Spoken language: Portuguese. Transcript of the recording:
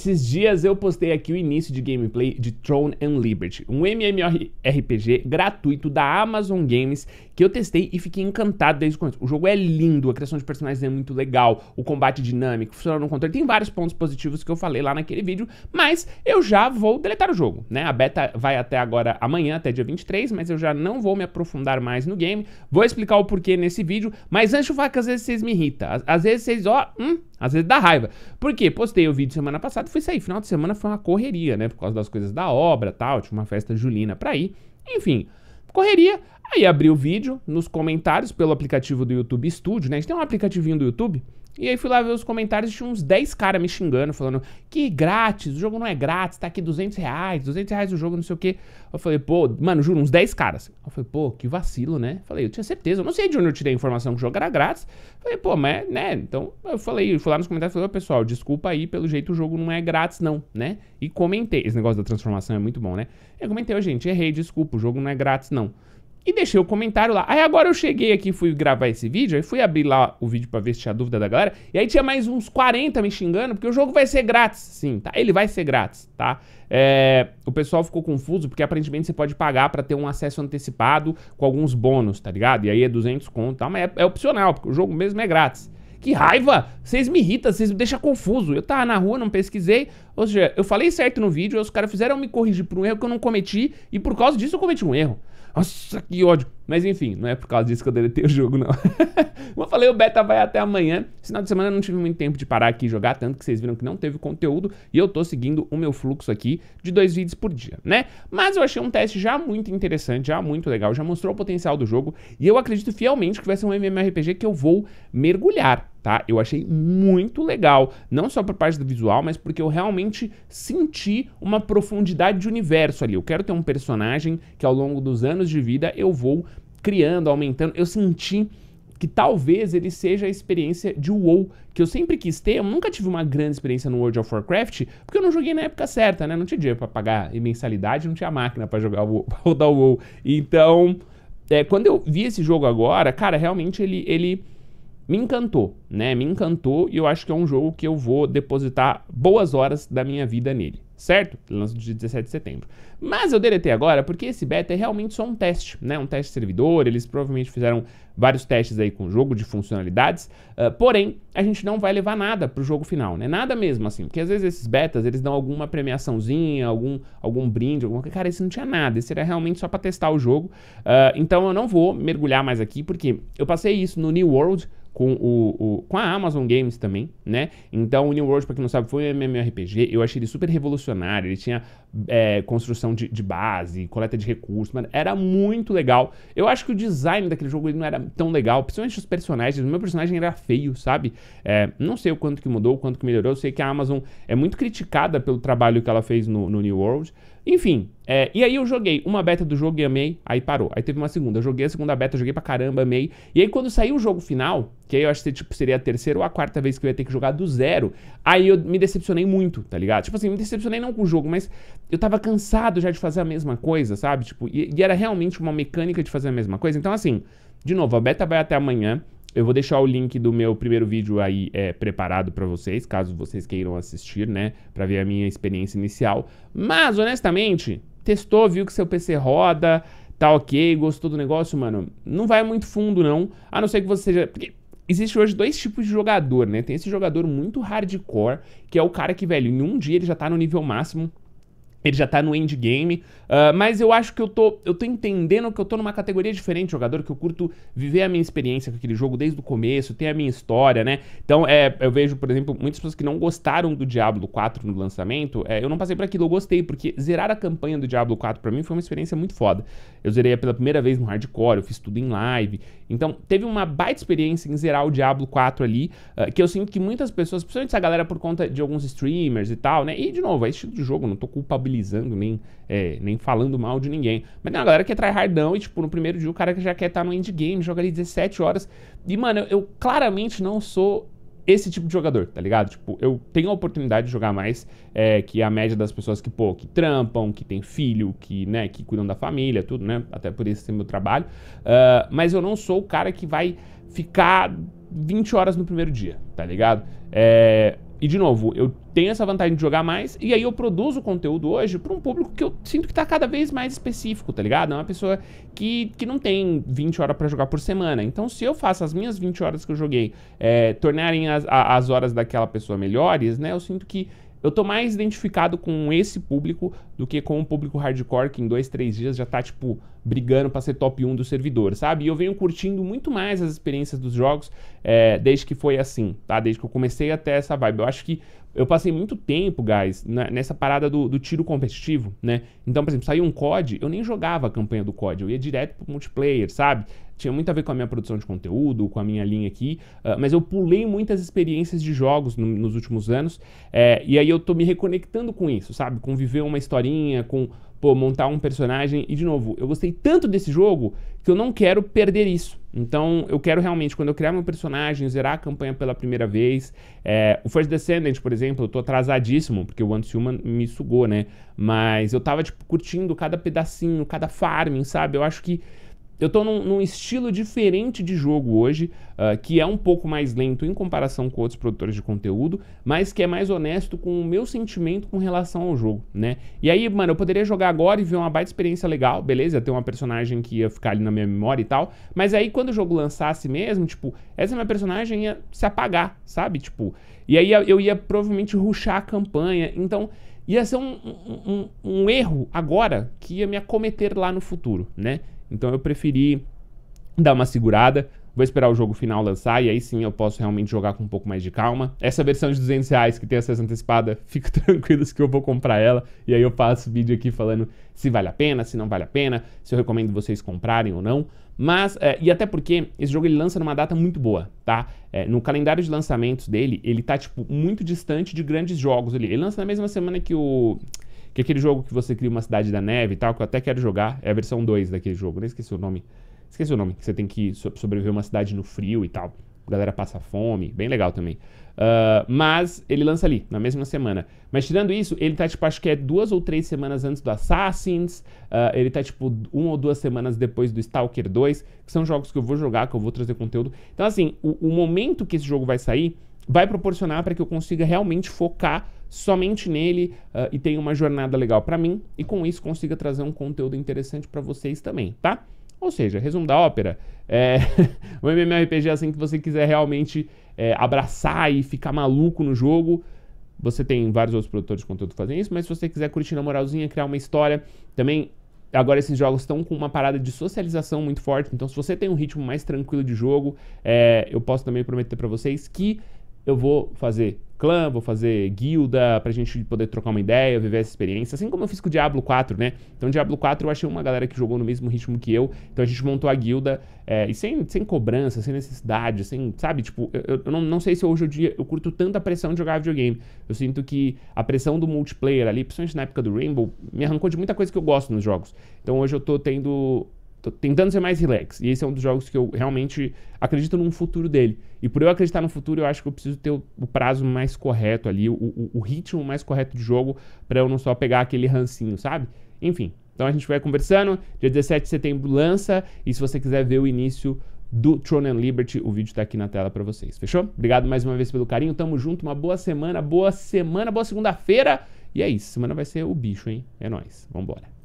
Esses dias eu postei aqui o início de gameplay de Throne and Liberty, um MMORPG gratuito da Amazon Games que eu testei e fiquei encantado desde o começo. O jogo é lindo, a criação de personagens é muito legal, o combate dinâmico, funciona no controle, tem vários pontos positivos que eu falei lá naquele vídeo, mas eu já vou deletar o jogo, né? A beta vai até agora amanhã, até dia 23, mas eu já não vou me aprofundar mais no game, vou explicar o porquê nesse vídeo, mas antes de falar que às vezes vocês me irritam, às vezes vocês, ó, hum, às vezes dá raiva. Por quê? Postei o vídeo semana passada, fui sair. Final de semana foi uma correria, né? Por causa das coisas da obra tal. Tinha uma festa julina pra ir. Enfim, correria. Aí abri o vídeo nos comentários pelo aplicativo do YouTube Studio, né? A gente tem um aplicativinho do YouTube e aí fui lá ver os comentários e tinha uns 10 caras me xingando, falando que grátis, o jogo não é grátis, tá aqui 200 reais, 200 reais o jogo, não sei o quê. Eu falei, pô, mano, juro, uns 10 caras. Eu falei, pô, que vacilo, né? Falei, eu tinha certeza, eu não sei de onde eu tirei a informação que o jogo era grátis. Eu falei, pô, mas, né, então, eu falei, eu fui lá nos comentários e falei, pessoal, desculpa aí, pelo jeito o jogo não é grátis não, né? E comentei, esse negócio da transformação é muito bom, né? Eu comentei, ô, gente, errei, desculpa, o jogo não é grátis não e deixei o comentário lá. Aí agora eu cheguei aqui, fui gravar esse vídeo, aí fui abrir lá o vídeo pra ver se tinha dúvida da galera, e aí tinha mais uns 40 me xingando, porque o jogo vai ser grátis, sim, tá? Ele vai ser grátis, tá? É, o pessoal ficou confuso, porque aparentemente você pode pagar pra ter um acesso antecipado com alguns bônus, tá ligado? E aí é 200 conto, tá? Mas é, é opcional, porque o jogo mesmo é grátis. Que raiva! Vocês me irritam, vocês me deixam confuso. Eu tava na rua, não pesquisei. Ou seja, eu falei certo no vídeo, os caras fizeram me corrigir por um erro que eu não cometi, e por causa disso eu cometi um erro. Nossa, que ódio. Mas enfim, não é por causa disso que eu deletei o jogo, não. Como eu falei, o beta vai até amanhã. Final de semana eu não tive muito tempo de parar aqui e jogar, tanto que vocês viram que não teve conteúdo. E eu tô seguindo o meu fluxo aqui de dois vídeos por dia, né? Mas eu achei um teste já muito interessante, já muito legal, já mostrou o potencial do jogo. E eu acredito fielmente que vai ser um MMORPG que eu vou mergulhar tá? Eu achei muito legal, não só por parte do visual, mas porque eu realmente senti uma profundidade de universo ali. Eu quero ter um personagem que ao longo dos anos de vida eu vou criando, aumentando. Eu senti que talvez ele seja a experiência de WoW que eu sempre quis ter. Eu nunca tive uma grande experiência no World of Warcraft, porque eu não joguei na época certa, né? Não tinha dinheiro para pagar mensalidade, não tinha máquina para jogar o pra WoW. Então, é, quando eu vi esse jogo agora, cara, realmente ele ele me encantou, né? Me encantou e eu acho que é um jogo que eu vou depositar boas horas da minha vida nele, certo? Lanço de 17 de setembro. Mas eu deletei agora porque esse beta é realmente só um teste, né? Um teste servidor, eles provavelmente fizeram vários testes aí com o jogo de funcionalidades, uh, porém, a gente não vai levar nada pro jogo final, né? Nada mesmo, assim, porque às vezes esses betas, eles dão alguma premiaçãozinha, algum, algum brinde, alguma coisa, cara, esse não tinha nada, esse era realmente só pra testar o jogo, uh, então eu não vou mergulhar mais aqui, porque eu passei isso no New World, com, o, o, com a Amazon Games também, né? Então, o New World, pra quem não sabe, foi um MMORPG. Eu achei ele super revolucionário. Ele tinha é, construção de, de, base, coleta de recursos, Era muito legal. Eu acho que o design daquele jogo ele não era tão legal, principalmente os personagens. O meu personagem era feio, sabe? É, não sei o quanto que mudou, o quanto que melhorou. Eu sei que a Amazon é muito criticada pelo trabalho que ela fez no, no New World. Enfim, é, e aí eu joguei uma beta do jogo e amei, aí parou. Aí teve uma segunda. Eu joguei a segunda beta, joguei pra caramba, amei. E aí quando saiu o jogo final, que aí eu acho que tipo, seria a terceira ou a quarta vez que eu ia ter que jogar do zero, aí eu me decepcionei muito, tá ligado? Tipo assim, me decepcionei não com o jogo, mas eu tava cansado já de fazer a mesma coisa, sabe? Tipo, e, e era realmente uma mecânica de fazer a mesma coisa. Então, assim, de novo, a beta vai até amanhã. Eu vou deixar o link do meu primeiro vídeo aí é, preparado para vocês, caso vocês queiram assistir, né? Para ver a minha experiência inicial. Mas, honestamente, testou, viu que seu PC roda, tá ok, gostou do negócio, mano. Não vai muito fundo, não. A não ser que você seja. Porque existe hoje dois tipos de jogador, né? Tem esse jogador muito hardcore, que é o cara que, velho, em um dia ele já tá no nível máximo ele já tá no endgame. Uh, mas eu acho que eu tô, eu tô entendendo que eu tô numa categoria diferente de jogador, que eu curto viver a minha experiência com aquele jogo desde o começo, ter a minha história, né? Então, é, eu vejo, por exemplo, muitas pessoas que não gostaram do Diablo 4 no lançamento. É, eu não passei por aquilo, eu gostei, porque zerar a campanha do Diablo 4 para mim foi uma experiência muito foda. Eu zerei pela primeira vez no hardcore, eu fiz tudo em live. Então, teve uma baita experiência em zerar o Diablo 4 ali, uh, que eu sinto que muitas pessoas, principalmente essa galera por conta de alguns streamers e tal, né? E, de novo, é estilo de jogo, não tô culpabilizando culpabilizando, nem, é, nem falando mal de ninguém. Mas tem uma galera que é tryhardão e, tipo, no primeiro dia o cara que já quer estar tá no endgame, joga ali 17 horas. E, mano, eu, eu claramente não sou esse tipo de jogador, tá ligado? Tipo, eu tenho a oportunidade de jogar mais é, que a média das pessoas que, pô, que trampam, que tem filho, que, né, que cuidam da família, tudo, né? Até por isso é meu trabalho. Uh, mas eu não sou o cara que vai ficar 20 horas no primeiro dia, tá ligado? É, e de novo, eu tenho essa vantagem de jogar mais e aí eu produzo conteúdo hoje para um público que eu sinto que tá cada vez mais específico, tá ligado? É uma pessoa que, que não tem 20 horas para jogar por semana. Então, se eu faço as minhas 20 horas que eu joguei é, tornarem as, as horas daquela pessoa melhores, né? Eu sinto que eu tô mais identificado com esse público do que com o público hardcore que em dois, três dias já tá, tipo, brigando para ser top 1 do servidor, sabe? E eu venho curtindo muito mais as experiências dos jogos é, desde que foi assim, tá? Desde que eu comecei até essa vibe. Eu acho que eu passei muito tempo, guys, na, nessa parada do, do, tiro competitivo, né? Então, por exemplo, saiu um COD, eu nem jogava a campanha do COD, eu ia direto pro multiplayer, sabe? Tinha muito a ver com a minha produção de conteúdo, com a minha linha aqui, uh, mas eu pulei muitas experiências de jogos no, nos últimos anos, é, e aí eu tô me reconectando com isso, sabe? Com viver uma historinha, com pô, montar um personagem. E de novo, eu gostei tanto desse jogo que eu não quero perder isso. Então, eu quero realmente, quando eu criar meu personagem, zerar a campanha pela primeira vez. É, o First Descendant, por exemplo, eu tô atrasadíssimo, porque o Once Human me sugou, né? Mas eu tava, tipo, curtindo cada pedacinho, cada farming, sabe? Eu acho que eu estou num, num, estilo diferente de jogo hoje, uh, que é um pouco mais lento em comparação com outros produtores de conteúdo, mas que é mais honesto com o meu sentimento com relação ao jogo, né? E aí, mano, eu poderia jogar agora e ver uma baita experiência legal, beleza? Ter uma personagem que ia ficar ali na minha memória e tal, mas aí quando o jogo lançasse mesmo, tipo, essa minha personagem ia se apagar, sabe? Tipo, e aí eu ia provavelmente ruxar a campanha, então ia ser um, um, um, um erro agora que ia me acometer lá no futuro, né? Então eu preferi dar uma segurada, Vou esperar o jogo final lançar e aí sim eu posso realmente jogar com um pouco mais de calma. Essa versão de 200 reais que tem acesso antecipada, fico tranquilo que eu vou comprar ela. E aí eu faço vídeo aqui falando se vale a pena, se não vale a pena, se eu recomendo vocês comprarem ou não. Mas, é, e até porque esse jogo ele lança numa data muito boa, tá? É, no calendário de lançamentos dele, ele tá, tipo, muito distante de grandes jogos ali. Ele lança na mesma semana que o que é aquele jogo que você cria uma cidade da neve e tal, que eu até quero jogar, é a versão 2 daquele jogo, nem esqueci o nome. Esqueci o nome, que você tem que sobreviver uma cidade no frio e tal. A galera passa fome, bem legal também. Uh, mas ele lança ali, na mesma semana. Mas tirando isso, ele tá, tipo, acho que é duas ou três semanas antes do Assassins. Uh, ele tá, tipo, uma ou duas semanas depois do Stalker 2, que são jogos que eu vou jogar, que eu vou trazer conteúdo. Então, assim, o, o momento que esse jogo vai sair vai proporcionar para que eu consiga realmente focar somente nele uh, e tenha uma jornada legal para mim e com isso consiga trazer um conteúdo interessante para vocês também, tá? Ou seja, resumo da ópera, é, o MMORPG é assim que você quiser realmente é, abraçar e ficar maluco no jogo, você tem vários outros produtores de conteúdo fazendo isso, mas se você quiser curtir na moralzinha, criar uma história, também agora esses jogos estão com uma parada de socialização muito forte, então se você tem um ritmo mais tranquilo de jogo, é, eu posso também prometer para vocês que eu vou fazer clã, vou fazer guilda pra gente poder trocar uma ideia, viver essa experiência, assim como eu fiz com o Diablo 4, né? Então, Diablo 4 eu achei uma galera que jogou no mesmo ritmo que eu, então a gente montou a guilda é, e sem, sem cobrança, sem necessidade, sem, sabe? Tipo, eu, eu não, não sei se hoje eu, dia, eu curto tanta pressão de jogar videogame. Eu sinto que a pressão do multiplayer ali, principalmente na época do Rainbow, me arrancou de muita coisa que eu gosto nos jogos. Então, hoje eu tô tendo Tô tentando ser mais relax. E esse é um dos jogos que eu realmente acredito num futuro dele. E por eu acreditar no futuro, eu acho que eu preciso ter o, o prazo mais correto ali, o, o, o ritmo mais correto de jogo, para eu não só pegar aquele rancinho, sabe? Enfim. Então a gente vai conversando. Dia 17 de setembro lança. E se você quiser ver o início do Throne and Liberty, o vídeo tá aqui na tela para vocês. Fechou? Obrigado mais uma vez pelo carinho. Tamo junto. Uma boa semana, boa semana, boa segunda-feira. E é isso. Semana vai ser o bicho, hein? É nóis. Vambora.